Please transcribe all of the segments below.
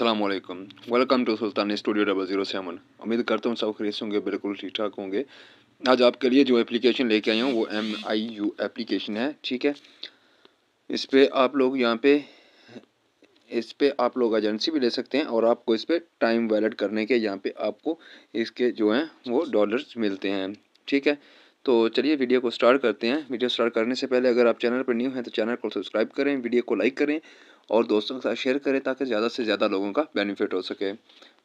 Aslam welcome to Sultani studio double zero seven उम्मीद करता हूँ सब खरीद होंगे बिल्कुल ठीक ठाक होंगे आज आपके लिए जो एप्लीकेशन लेके आया हूँ वो एम आई यू एप्लीकेशन है ठीक है इस पर आप लोग यहाँ पे इस पर आप लोग एजेंसी भी ले सकते हैं और आपको इस पर टाइम वैलड करने के यहाँ पे आपको इसके जो हैं वो डॉलर्स मिलते हैं ठीक है तो चलिए वीडियो को स्टार्ट करते हैं वीडियो स्टार्ट करने से पहले अगर आप चैनल पर न्यू हैं तो चैनल को सब्सक्राइब करें वीडियो को लाइक करें और दोस्तों के साथ शेयर करें ताकि ज़्यादा से ज़्यादा लोगों का बेनिफिट हो सके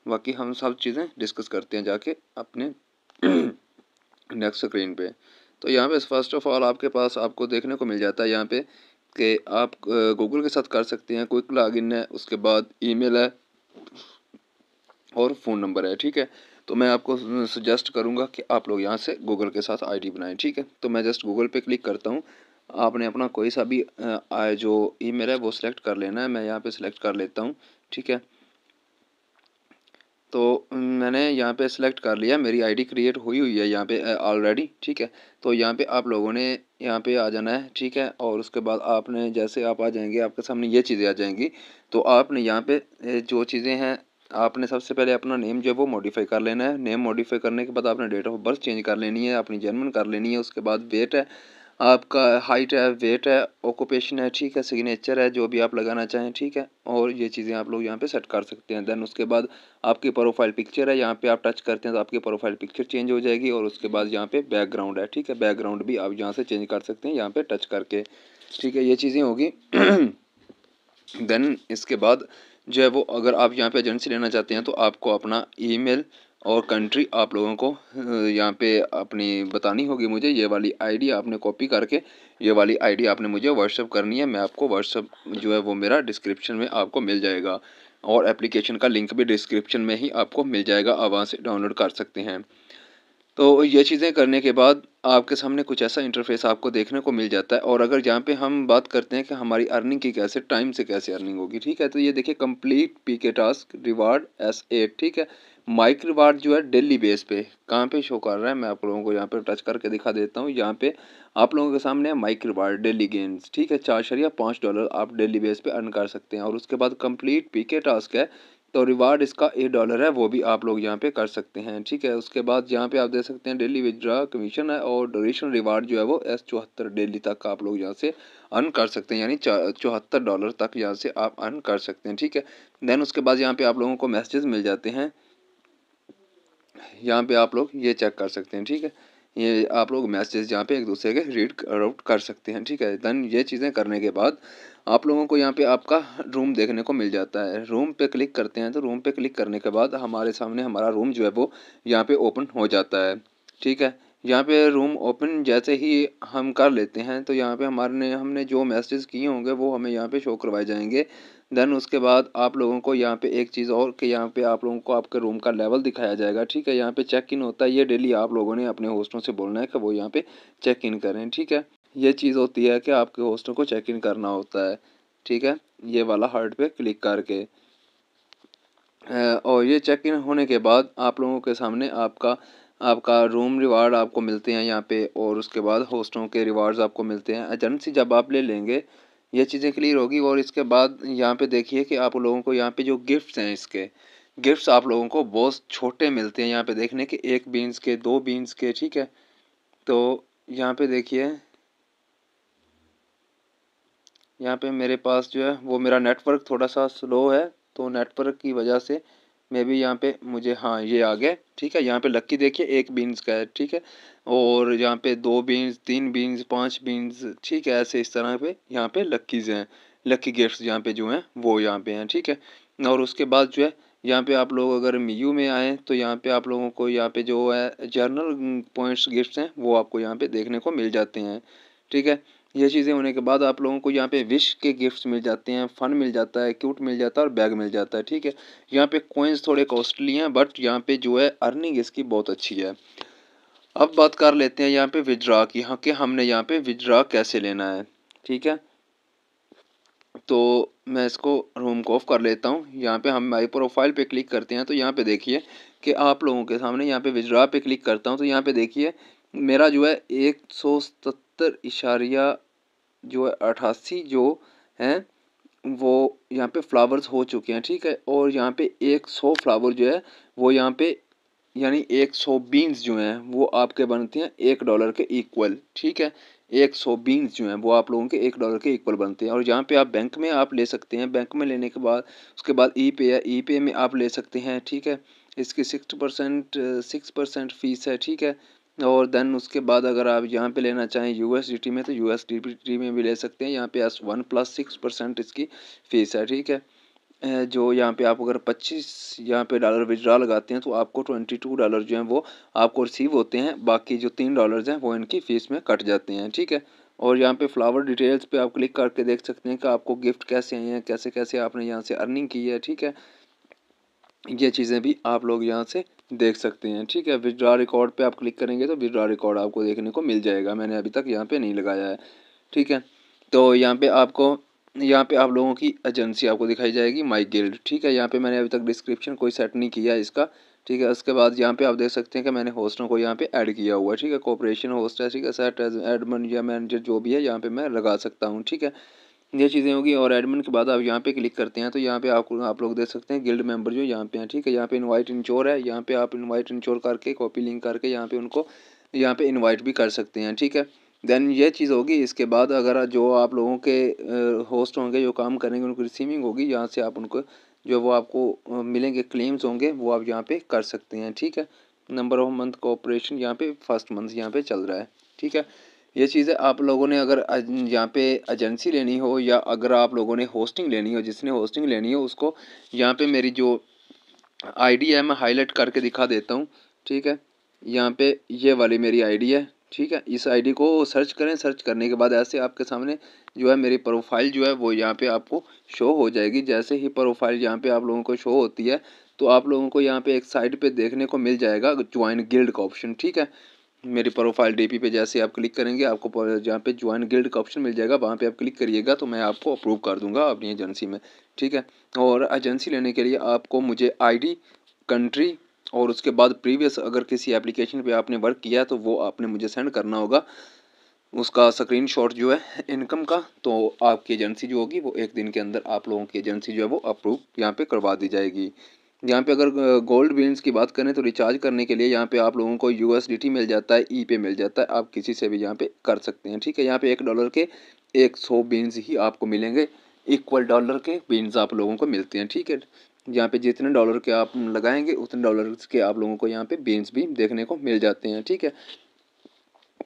बाकी हम सब चीज़ें डिस्कस करते हैं जाके अपने नेक्स्ट स्क्रीन पे तो यहाँ पे फर्स्ट ऑफ ऑल आपके पास आपको देखने को मिल जाता है यहाँ पे कि आप गूगल के साथ कर सकते हैं क्विक लॉगिन है उसके बाद ईमेल है और फ़ोन नंबर है ठीक है तो मैं आपको सजेस्ट करूँगा कि आप लोग यहाँ से गूगल के साथ आईडी बनाएं ठीक है तो मैं जस्ट गूगल पे क्लिक करता हूँ आपने अपना कोई सा भी आ, जो मेल है वो सिलेक्ट कर लेना है मैं यहाँ पे सिलेक्ट कर लेता हूँ ठीक है तो मैंने यहाँ पे सिलेक्ट कर लिया मेरी आईडी क्रिएट हुई हुई है यहाँ पे ऑलरेडी ठीक है तो यहाँ पे आप लोगों ने यहाँ पे आ जाना है ठीक है और उसके बाद आपने जैसे आप आ जाएंगे आपके सामने ये चीज़ें आ जाएंगी तो आपने यहाँ पे जो चीज़ें हैं आपने सबसे पहले अपना नेम जो है वो मॉडिफाई कर लेना है नेम मॉडिफाई करने के बाद आपने डेट ऑफ बर्थ चेंज कर लेनी है अपनी जन्मन कर लेनी है उसके बाद वेट है आपका हाइट है वेट है ऑक्यूपेशन है ठीक है सिग्नेचर है जो भी आप लगाना चाहें ठीक है और ये चीज़ें आप लोग यहाँ पे सेट कर सकते हैं देन उसके बाद आपकी प्रोफाइल पिक्चर है यहाँ पे आप टच करते हैं तो आपकी प्रोफाइल पिक्चर चेंज हो जाएगी और उसके बाद यहाँ पे बैकग्राउंड है ठीक है बैकग्राउंड भी आप यहाँ से चेंज कर सकते हैं यहाँ पर टच करके ठीक है ये चीज़ें होगी देन इसके बाद जो है वो अगर आप यहाँ पे एजेंसी लेना चाहते हैं तो आपको अपना ईमेल और कंट्री आप लोगों को यहाँ पे अपनी बतानी होगी मुझे ये वाली आईडी आपने कॉपी करके ये वाली आईडी आपने मुझे व्हाट्सअप करनी है मैं आपको व्हाट्सअप जो है वो मेरा डिस्क्रिप्शन में आपको मिल जाएगा और एप्लीकेशन का लिंक भी डिस्क्रिप्शन में ही आपको मिल जाएगा आप वहाँ से डाउनलोड कर सकते हैं तो ये चीज़ें करने के बाद आपके सामने कुछ ऐसा इंटरफेस आपको देखने को मिल जाता है और अगर यहाँ पे हम बात करते हैं कि हमारी अर्निंग की कैसे टाइम से कैसे अर्निंग होगी ठीक है तो ये देखिए complete P K task reward S eight ठीक है माइक रिवार्ड जो है डेली बेस पे कहाँ पे शो कर रहा है मैं आप लोगों को यहाँ पे टच करके दिखा देता हूँ यहाँ पे आप लोगों के सामने है माइक रिवार्ड डेली गेम्स ठीक है चार शरिया पाँच डॉलर आप डेली बेस पे अर्न कर सकते हैं और उसके बाद कंप्लीट पी के टास्क है तो रिवार्ड इसका एक डॉलर है वो भी आप लोग यहाँ पे कर सकते हैं ठीक है उसके बाद यहाँ पे आप दे सकते हैं डेली विदड्रा कमीशन है और डोनेशन रिवार्ड जो है वो एस चौहत्तर डेली तक आप लोग यहाँ से अर्न कर सकते हैं यानी चौहत्तर डॉलर तक यहाँ से आप अर्न कर सकते हैं ठीक है देन उसके बाद यहाँ पर आप लोगों को मैसेज मिल जाते हैं यहाँ पर आप लोग ये चेक कर सकते हैं ठीक है ये आप लोग मैसेज यहाँ पे एक दूसरे के रीड आउट कर सकते हैं ठीक है देन ये चीज़ें करने के बाद आप लोगों को यहाँ पे आपका रूम देखने को मिल जाता है रूम पे क्लिक करते हैं तो रूम पे क्लिक करने के बाद हमारे सामने हमारा रूम जो है वो यहाँ पे ओपन हो जाता है ठीक है यहाँ पे रूम ओपन जैसे ही हम कर लेते हैं तो यहाँ पे हमारे हमने जो मैसेज किए होंगे वो हमें यहाँ पे शो करवाए जाएंगे देन उसके बाद आप लोगों को यहाँ पे एक चीज़ और कि यहाँ पे आप लोगों को आपके रूम का लेवल दिखाया जाएगा ठीक है यहाँ पे चेक इन होता है ये डेली आप लोगों ने अपने होस्टों से बोलना है कि वो यहाँ पे चेक इन करें ठीक है ये चीज़ होती है कि आपके होस्टों को चेक इन करना होता है ठीक है ये वाला हार्ट पे क्लिक करके और ये चेक इन होने के बाद आप लोगों के सामने आपका आपका रूम रिवार्ड आपको मिलते हैं यहाँ पे और उसके बाद होस्टों के रिवार्ड्स आपको मिलते हैं एजेंसी जब आप ले लेंगे ये चीज़ें क्लियर होगी और इसके बाद यहाँ पे देखिए कि आप लोगों को यहाँ पे जो गिफ्ट्स हैं इसके गिफ्ट्स आप लोगों को बहुत छोटे मिलते हैं यहाँ पे देखने के एक बीन्स के दो बीन्स के ठीक है तो यहाँ पे देखिए यहाँ पे मेरे पास जो है वो मेरा नेटवर्क थोड़ा सा स्लो है तो नेटवर्क की वजह से मे भी यहाँ पे मुझे हाँ ये आ गया ठीक है यहाँ पे लक्की देखिए एक बीन्स का है ठीक है और यहाँ पे दो बीन्स तीन बीन्स पांच बीन्स ठीक है ऐसे इस तरह पे यहाँ पे लक्कीज़ हैं लक्की गिफ्ट्स यहाँ पे जो हैं वो यहाँ पे हैं ठीक है और उसके बाद जो है यहाँ पे आप लोग अगर मी यू में आएँ तो यहाँ पे आप लोगों को यहाँ पे जो है जर्नल पॉइंट्स गिफ्ट्स हैं वो आपको यहाँ पे देखने को मिल जाते हैं ठीक है ये चीज़ें होने के बाद आप लोगों को यहाँ पे विश के गिफ्ट्स मिल जाते हैं फ़न मिल जाता है क्यूट मिल जाता है और बैग मिल जाता है ठीक है यहाँ पे कोइंस थोड़े कॉस्टली हैं बट यहाँ पे जो है अर्निंग इसकी बहुत अच्छी है अब बात कर लेते हैं यहाँ पे विदड्रा की हाँ कि हमने यहाँ पे विदड्रा कैसे लेना है ठीक है तो मैं इसको रूम को ऑफ कर लेता हूँ यहाँ पे हम माई प्रोफाइल पे क्लिक करते हैं तो यहाँ पे देखिए कि आप लोगों के सामने यहाँ पे विदड्रा पे क्लिक करता हूँ तो यहाँ पे देखिए मेरा जो है एक सौ सत्तर इशारिया जो है अट्ठासी जो हैं वो यहाँ पे फ्लावर्स हो चुके हैं ठीक है और यहाँ पे एक सौ फ्लावर जो है वो यहाँ पे यानी एक सौ बीन्स जो हैं वो आपके बनते हैं एक डॉलर के इक्वल ठीक है एक सौ बीन्स जो हैं वो आप लोगों के एक डॉलर के इक्वल बनते हैं और यहाँ पे आप बैंक में आप ले सकते हैं बैंक में लेने के बाद उसके बाद ई पे है ई पे में आप ले सकते हैं ठीक है इसकी six percent six percent fees है ठीक है और देन उसके बाद अगर आप यहाँ पे लेना चाहें यू में तो यू में भी ले सकते हैं यहाँ पे S one plus six percent इसकी फ़ीस है ठीक है जो यहाँ पे आप अगर पच्चीस यहाँ पे डॉलर विड्रा लगाते हैं तो आपको ट्वेंटी टू डॉलर जो हैं वो आपको रिसीव होते हैं बाकी जो तीन डॉलर्स हैं वो इनकी फ़ीस में कट जाते हैं ठीक है और यहाँ पे फ्लावर डिटेल्स पे आप क्लिक करके देख सकते हैं कि आपको गिफ्ट कैसे आए हैं कैसे कैसे आपने यहाँ से अर्निंग की है ठीक है ये चीज़ें भी आप लोग यहाँ से देख सकते हैं ठीक है विड्रा रिकॉर्ड पे आप क्लिक करेंगे तो विड्रा रिकॉर्ड आपको देखने को मिल जाएगा मैंने अभी तक यहाँ पे नहीं लगाया है ठीक है तो यहाँ पे आपको यहाँ पे आप लोगों की एजेंसी आपको दिखाई जाएगी माई गिल्ड ठीक है यहाँ पे मैंने अभी तक डिस्क्रिप्शन कोई सेट नहीं किया है इसका ठीक है उसके बाद यहाँ पे आप देख सकते हैं कि मैंने होस्टों को यहाँ पे ऐड किया हुआ है ठीक है कॉपरेशन होस्ट है ठीक है सेट एडमन या मैनेजर जो भी है यहाँ पे मैं लगा सकता हूँ ठीक है ये चीज़ें होगी और एडमिन के बाद आप यहाँ पे क्लिक करते हैं तो यहाँ पे आपको आप लोग देख सकते हैं गिल्ड मेंबर जो यहाँ पे हैं ठीक है यहाँ पे इनवाइट इंचोर है यहाँ पे आप इनवाइट इंचोर करके कॉपी लिंक करके यहाँ पे उनको यहाँ पे इनवाइट भी कर सकते हैं ठीक है देन ये चीज़ होगी इसके बाद अगर जो आप लोगों के होस्ट होंगे जो काम करेंगे उनकी रिसीविंग होगी यहाँ से आप उनको जो वो आपको मिलेंगे क्लेम्स होंगे वो आप यहाँ पर कर सकते हैं ठीक है नंबर ऑफ मंथ का ऑपरेशन यहाँ पे फर्स्ट मंथ यहाँ पर चल रहा है ठीक है ये चीज़ें आप लोगों ने अगर यहाँ पे एजेंसी लेनी हो या अगर आप लोगों ने होस्टिंग लेनी हो जिसने होस्टिंग लेनी हो उसको यहाँ पे मेरी जो आईडी है मैं हाईलाइट करके दिखा देता हूँ ठीक है यहाँ पे ये वाली मेरी आईडी है ठीक है इस आईडी को सर्च करें सर्च करने के बाद ऐसे आपके सामने जो है मेरी प्रोफाइल जो है वो यहाँ पर आपको शो हो जाएगी जैसे ही प्रोफाइल यहाँ पर आप लोगों को शो होती है तो आप लोगों को यहाँ पर एक साइड पर देखने को मिल जाएगा ज्वाइन गिल्ड का ऑप्शन ठीक है मेरी प्रोफाइल डीपी पे जैसे आप क्लिक करेंगे आपको जहाँ पे ज्वाइन गिल्ड का ऑप्शन मिल जाएगा वहाँ पे आप क्लिक करिएगा तो मैं आपको अप्रूव कर दूंगा अपनी एजेंसी में ठीक है और एजेंसी लेने के लिए आपको मुझे आईडी कंट्री और उसके बाद प्रीवियस अगर किसी एप्लीकेशन पे आपने वर्क किया तो वो आपने मुझे सेंड करना होगा उसका स्क्रीन जो है इनकम का तो आपकी एजेंसी जो होगी वो एक दिन के अंदर आप लोगों की एजेंसी जो है वो अप्रूव यहाँ पे करवा दी जाएगी यहाँ पे अगर गोल्ड बीन्स की बात करें तो रिचार्ज करने के लिए यहाँ पे आप लोगों को यू मिल जाता है ई e पे मिल जाता है आप किसी से भी यहाँ पे कर सकते हैं ठीक है यहाँ पे एक डॉलर के एक सौ बीन्स ही आपको मिलेंगे इक्वल डॉलर के बीन्स आप लोगों को मिलते हैं ठीक है यहाँ पे जितने डॉलर के आप लगाएंगे उतने डॉलर के आप लोगों को यहाँ पे बीन्स भी देखने को मिल जाते हैं ठीक है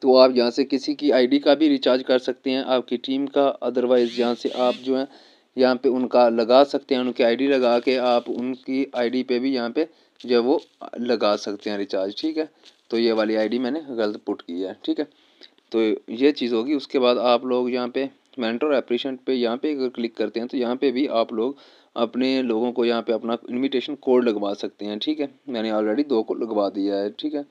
तो आप यहाँ से किसी की आई का भी रिचार्ज कर सकते हैं आपकी टीम का अदरवाइज़ यहाँ से आप जो है यहाँ पे उनका लगा सकते हैं उनकी आईडी लगा के आप उनकी आईडी पे भी यहाँ पे जो वो लगा सकते हैं रिचार्ज ठीक है तो ये वाली आईडी मैंने गलत पुट की है ठीक है तो ये चीज़ होगी उसके बाद आप लोग यहाँ पे मैंटोर एप्रीशन पे यहाँ पे अगर क्लिक करते हैं तो यहाँ पे भी आप लोग अपने लोगों को यहाँ पे अपना इन्विटेशन कोड लगवा सकते हैं ठीक है मैंने ऑलरेडी दो को लगवा दिया है ठीक है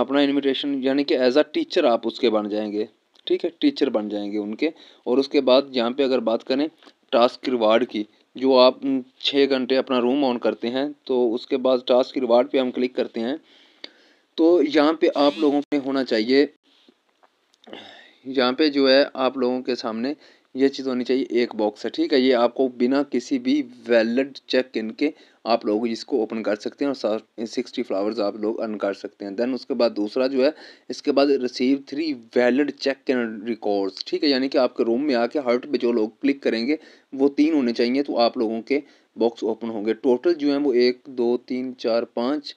अपना इन्विटेशन यानी कि एज आ टीचर आप उसके बन जाएंगे ठीक है टीचर बन जाएंगे उनके और उसके बाद यहाँ पे अगर बात करें टास्क रिवार्ड की जो आप छः घंटे अपना रूम ऑन करते हैं तो उसके बाद टास्क रिवार्ड पे हम क्लिक करते हैं तो यहाँ पे आप लोगों को होना चाहिए यहाँ पे जो है आप लोगों के सामने ये चीज़ होनी चाहिए एक बॉक्स है ठीक है ये आपको बिना किसी भी वैलिड चेक इनके आप लोग इसको ओपन कर सकते हैं और सिक्सटी फ्लावर्स आप लोग अर्न कर सकते हैं देन उसके बाद दूसरा जो है इसके बाद receive three valid check and records ठीक है यानी कि आपके रूम में आके हर्ट पे जो लोग क्लिक करेंगे वो तीन होने चाहिए तो आप लोगों के बॉक्स ओपन होंगे टोटल जो है वो एक दो तीन चार पाँच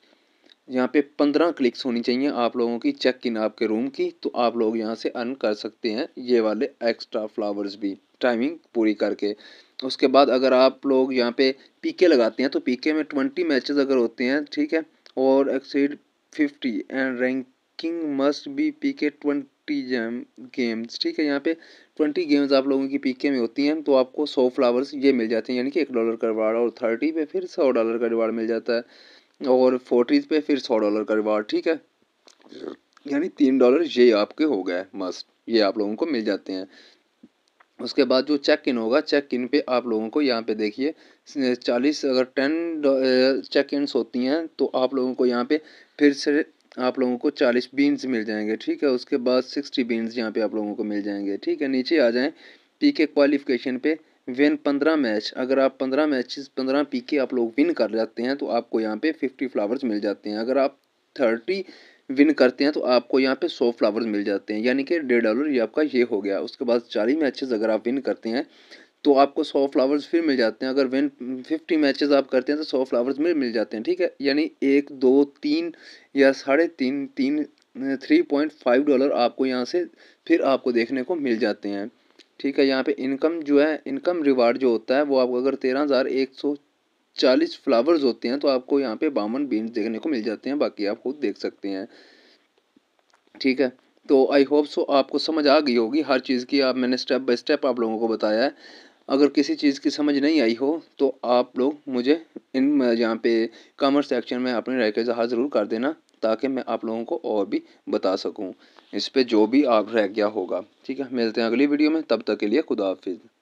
यहाँ पे पंद्रह क्लिक्स होनी चाहिए आप लोगों की चेक इन आपके रूम की तो आप लोग यहाँ से अर्न कर सकते हैं ये वाले एक्स्ट्रा फ्लावर्स भी टाइमिंग पूरी करके उसके बाद अगर आप लोग यहाँ पे पीके लगाते हैं तो पीके में ट्वेंटी मैचेस अगर होते हैं ठीक है और exceed fifty and ranking must be PK twenty jam games ठीक है यहाँ पे ट्वेंटी गेम्स आप लोगों की पीके में होती हैं तो आपको सौ फ्लावर्स ये मिल जाते हैं यानी कि एक डॉलर का रिवार्ड और थर्टी पे फिर सौ डॉलर का रिवार्ड मिल जाता है और फोर्टीज़ पे फिर सौ डॉलर का रिवार्ड ठीक है यानी तीन डॉलर ये आपके हो गए मस्ट ये आप लोगों को मिल जाते हैं उसके बाद जो चेक इन होगा चेक इन पे आप लोगों को यहाँ पे देखिए चालीस अगर टेन चेक इन्स होती हैं तो आप लोगों को यहाँ पे फिर से आप लोगों को चालीस बीन्स मिल जाएंगे ठीक है उसके बाद सिक्सटी बीन्स यहाँ पे आप लोगों को मिल जाएंगे ठीक है नीचे आ जाएँ पी के क्वालिफिकेशन पे विन पंद्रह मैच अगर आप पंद्रह मैच पंद्रह पी के आप लोग विन कर जाते हैं तो आपको यहाँ पर फिफ्टी फ्लावर्स मिल जाते हैं अगर आप थर्टी विन करते हैं तो आपको यहाँ पे सौ फ्लावर्स मिल जाते हैं यानी कि डेढ़ डॉलर ये आपका ये हो गया उसके बाद चालीस मैचेस अगर आप विन करते हैं तो आपको सौ फ्लावर्स फिर मिल जाते हैं अगर विन फिफ्टी मैचेस आप करते हैं तो सौ फ्लावर्स मिल मिल जाते हैं ठीक है यानी एक दो तीन या साढ़े तीन तीन थ्री पॉइंट फाइव डॉलर आपको यहाँ से फिर आपको देखने को मिल जाते हैं ठीक है यहाँ पे इनकम जो है इनकम रिवार्ड जो होता है वो आपको अगर तेरह हज़ार एक सौ चालीस फ्लावर्स होते हैं तो आपको यहाँ पे बावन बीन्स देखने को मिल जाते हैं बाकी आप खुद देख सकते हैं ठीक है तो आई होप सो आपको समझ आ गई होगी हर चीज़ की आप मैंने स्टेप बाय स्टेप आप लोगों को बताया है अगर किसी चीज़ की समझ नहीं आई हो तो आप लोग मुझे इन यहाँ पे कमेंट सेक्शन में अपनी राय का इजहार ज़रूर कर देना ताकि मैं आप लोगों को और भी बता सकूँ इस पर जो भी आप रह गया होगा ठीक है मिलते हैं अगली वीडियो में तब तक के लिए खुदा हाफिज़